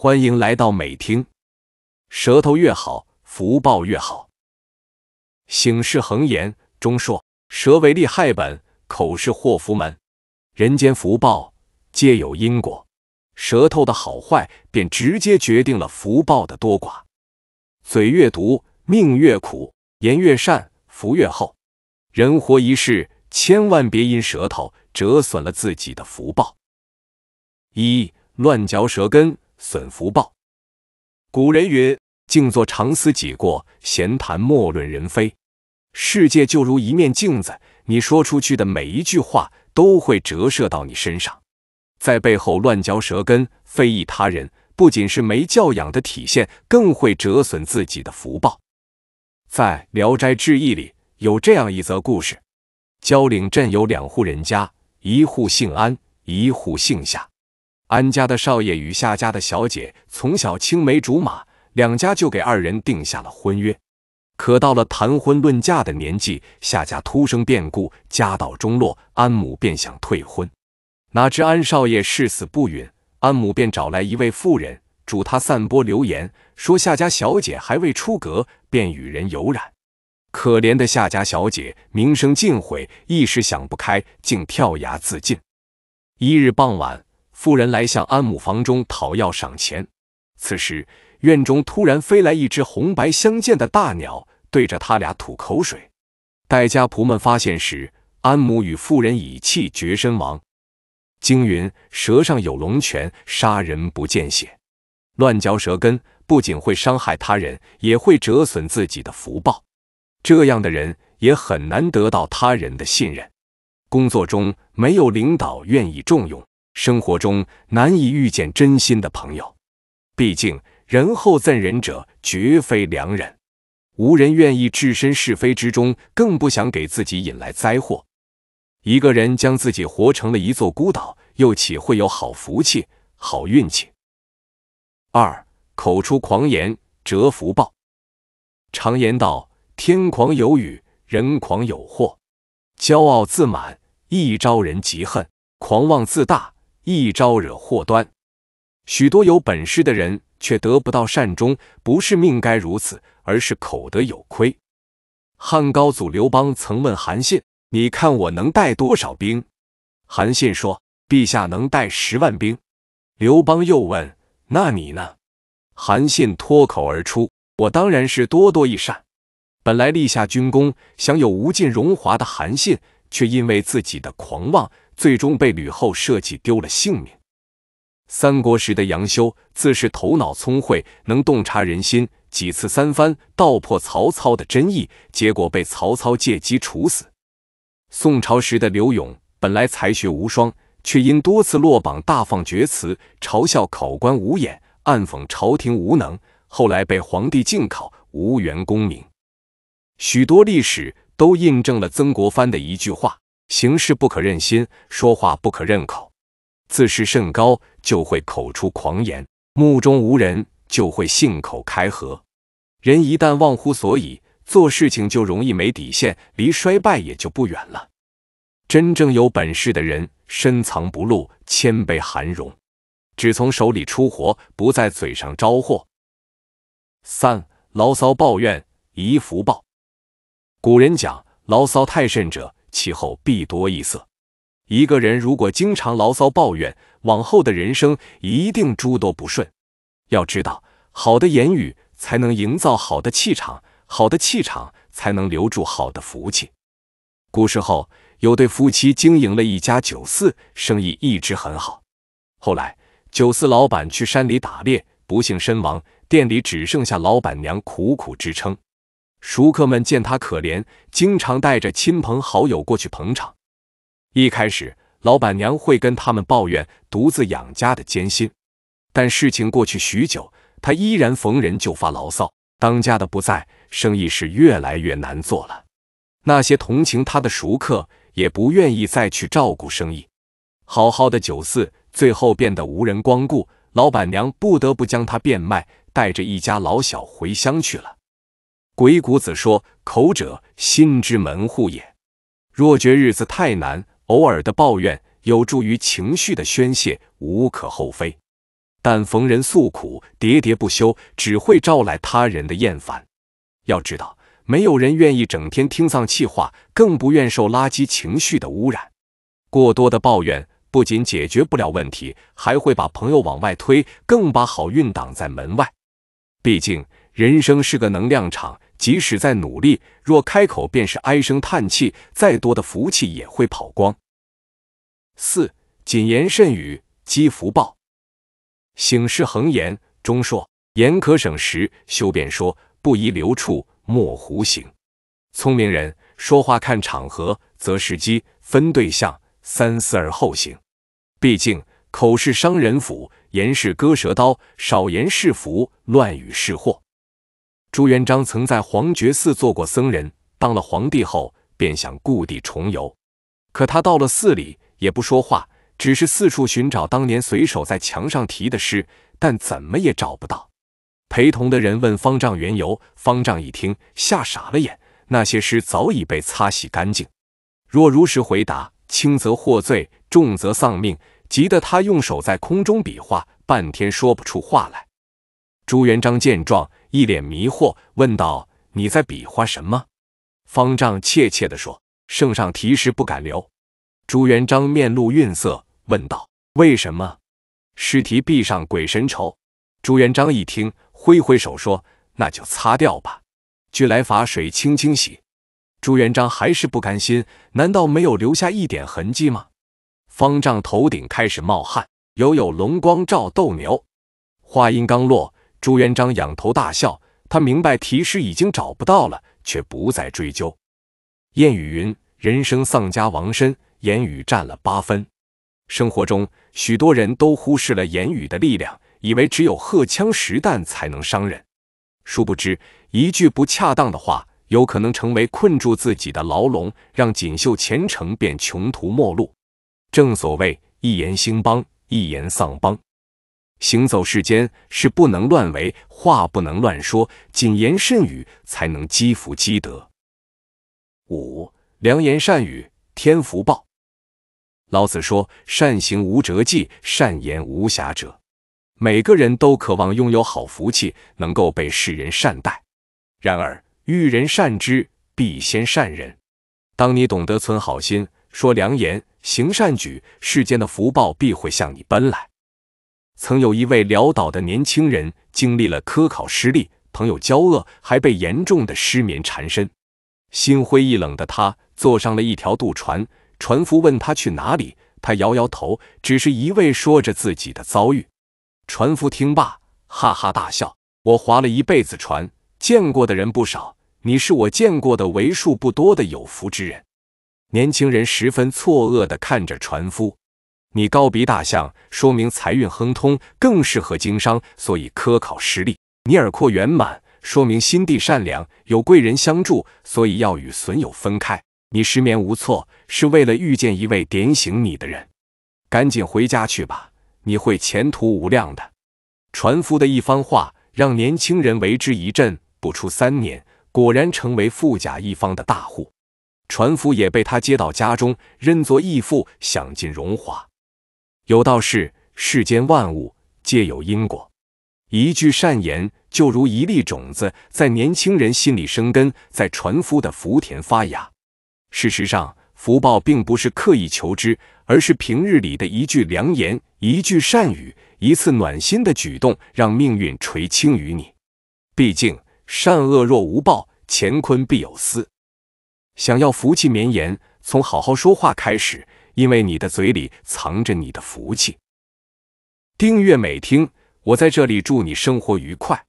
欢迎来到美听。舌头越好，福报越好。醒世恒言中说：“舌为利害本，口是祸福门。”人间福报皆有因果，舌头的好坏便直接决定了福报的多寡。嘴越毒，命越苦；言越善，福越厚。人活一世，千万别因舌头折损了自己的福报。一乱嚼舌根。损福报。古人云：“静坐常思己过，闲谈莫论人非。”世界就如一面镜子，你说出去的每一句话都会折射到你身上。在背后乱嚼舌根、非议他人，不仅是没教养的体现，更会折损自己的福报。在《聊斋志异》里有这样一则故事：蕉岭镇有两户人家，一户姓安，一户姓夏。安家的少爷与夏家的小姐从小青梅竹马，两家就给二人定下了婚约。可到了谈婚论嫁的年纪，夏家突生变故，家道中落，安母便想退婚。哪知安少爷誓死不允，安母便找来一位妇人，嘱她散播流言，说夏家小姐还未出阁，便与人有染。可怜的夏家小姐名声尽毁，一时想不开，竟跳崖自尽。一日傍晚。妇人来向安母房中讨要赏钱，此时院中突然飞来一只红白相间的大鸟，对着他俩吐口水。待家仆们发现时，安母与妇人已气绝身亡。惊云舌上有龙泉，杀人不见血，乱嚼舌根不仅会伤害他人，也会折损自己的福报。这样的人也很难得到他人的信任，工作中没有领导愿意重用。生活中难以遇见真心的朋友，毕竟人后赠人者绝非良人。无人愿意置身是非之中，更不想给自己引来灾祸。一个人将自己活成了一座孤岛，又岂会有好福气、好运气？二口出狂言折福报。常言道：“天狂有雨，人狂有祸。”骄傲自满，易招人嫉恨；狂妄自大。一招惹祸端，许多有本事的人却得不到善终，不是命该如此，而是口德有亏。汉高祖刘邦曾问韩信：“你看我能带多少兵？”韩信说：“陛下能带十万兵。”刘邦又问：“那你呢？”韩信脱口而出：“我当然是多多益善。”本来立下军功、享有无尽荣华的韩信，却因为自己的狂妄。最终被吕后设计丢了性命。三国时的杨修自是头脑聪慧，能洞察人心，几次三番道破曹操的真意，结果被曹操借机处死。宋朝时的刘永本来才学无双，却因多次落榜，大放厥词，嘲笑考官无眼，暗讽朝廷无能，后来被皇帝禁考，无缘功名。许多历史都印证了曾国藩的一句话。行事不可任心，说话不可任口。自视甚高，就会口出狂言；目中无人，就会信口开河。人一旦忘乎所以，做事情就容易没底线，离衰败也就不远了。真正有本事的人，深藏不露，谦卑含容，只从手里出活，不在嘴上招祸。三，牢骚抱怨，宜福报。古人讲，牢骚太甚者。其后必多异色。一个人如果经常牢骚抱怨，往后的人生一定诸多不顺。要知道，好的言语才能营造好的气场，好的气场才能留住好的福气。古时候有对夫妻经营了一家酒肆，生意一直很好。后来酒肆老板去山里打猎，不幸身亡，店里只剩下老板娘苦苦支撑。熟客们见他可怜，经常带着亲朋好友过去捧场。一开始，老板娘会跟他们抱怨独自养家的艰辛，但事情过去许久，她依然逢人就发牢骚。当家的不在，生意是越来越难做了。那些同情他的熟客也不愿意再去照顾生意，好好的酒肆最后变得无人光顾。老板娘不得不将他变卖，带着一家老小回乡去了。鬼谷子说：“口者，心之门户也。若觉日子太难，偶尔的抱怨有助于情绪的宣泄，无可厚非。但逢人诉苦，喋喋不休，只会招来他人的厌烦。要知道，没有人愿意整天听丧气话，更不愿受垃圾情绪的污染。过多的抱怨不仅解决不了问题，还会把朋友往外推，更把好运挡在门外。毕竟。”人生是个能量场，即使再努力，若开口便是唉声叹气，再多的福气也会跑光。四谨言慎语，积福报。醒世恒言中说：“言可省时，休便说；不宜留处，莫胡行。”聪明人说话看场合，择时机，分对象，三思而后行。毕竟口是伤人斧，言是割舌刀，少言是福，乱语是祸。朱元璋曾在皇觉寺做过僧人，当了皇帝后便想故地重游。可他到了寺里也不说话，只是四处寻找当年随手在墙上题的诗，但怎么也找不到。陪同的人问方丈缘由，方丈一听吓傻了眼，那些诗早已被擦洗干净。若如实回答，轻则获罪，重则丧命，急得他用手在空中比划，半天说不出话来。朱元璋见状。一脸迷惑，问道：“你在比划什么？”方丈怯怯地说：“圣上题诗不敢留。”朱元璋面露愠色，问道：“为什么？”尸体壁上鬼神愁。朱元璋一听，挥挥手说：“那就擦掉吧。”俱来法水清清洗。朱元璋还是不甘心，难道没有留下一点痕迹吗？方丈头顶开始冒汗。犹有龙光照斗牛。话音刚落。朱元璋仰头大笑，他明白题诗已经找不到了，却不再追究。谚语云：“人生丧家亡身，言语占了八分。”生活中，许多人都忽视了言语的力量，以为只有荷枪实弹才能伤人。殊不知，一句不恰当的话，有可能成为困住自己的牢笼，让锦绣前程变穷途末路。正所谓“一言兴邦，一言丧邦。”行走世间是不能乱为，话不能乱说，谨言慎语才能积福积德。五良言善语天福报。老子说：“善行无辙迹，善言无瑕者。”每个人都渴望拥有好福气，能够被世人善待。然而，欲人善之，必先善人。当你懂得存好心，说良言，行善举，世间的福报必会向你奔来。曾有一位潦倒的年轻人，经历了科考失利、朋友交恶，还被严重的失眠缠身，心灰意冷的他坐上了一条渡船。船夫问他去哪里，他摇摇头，只是一味说着自己的遭遇。船夫听罢，哈哈大笑：“我划了一辈子船，见过的人不少，你是我见过的为数不多的有福之人。”年轻人十分错愕地看着船夫。你高鼻大象，说明财运亨通，更适合经商，所以科考失利。你耳廓圆满，说明心地善良，有贵人相助，所以要与损友分开。你失眠无措，是为了遇见一位点醒你的人，赶紧回家去吧，你会前途无量的。船夫的一番话让年轻人为之一振，不出三年，果然成为富甲一方的大户，船夫也被他接到家中，认作义父，享尽荣华。有道是，世间万物皆有因果。一句善言，就如一粒种子，在年轻人心里生根，在船夫的福田发芽。事实上，福报并不是刻意求之，而是平日里的一句良言、一句善语、一次暖心的举动，让命运垂青于你。毕竟，善恶若无报，乾坤必有私。想要福气绵延，从好好说话开始。因为你的嘴里藏着你的福气。订阅美听，我在这里祝你生活愉快。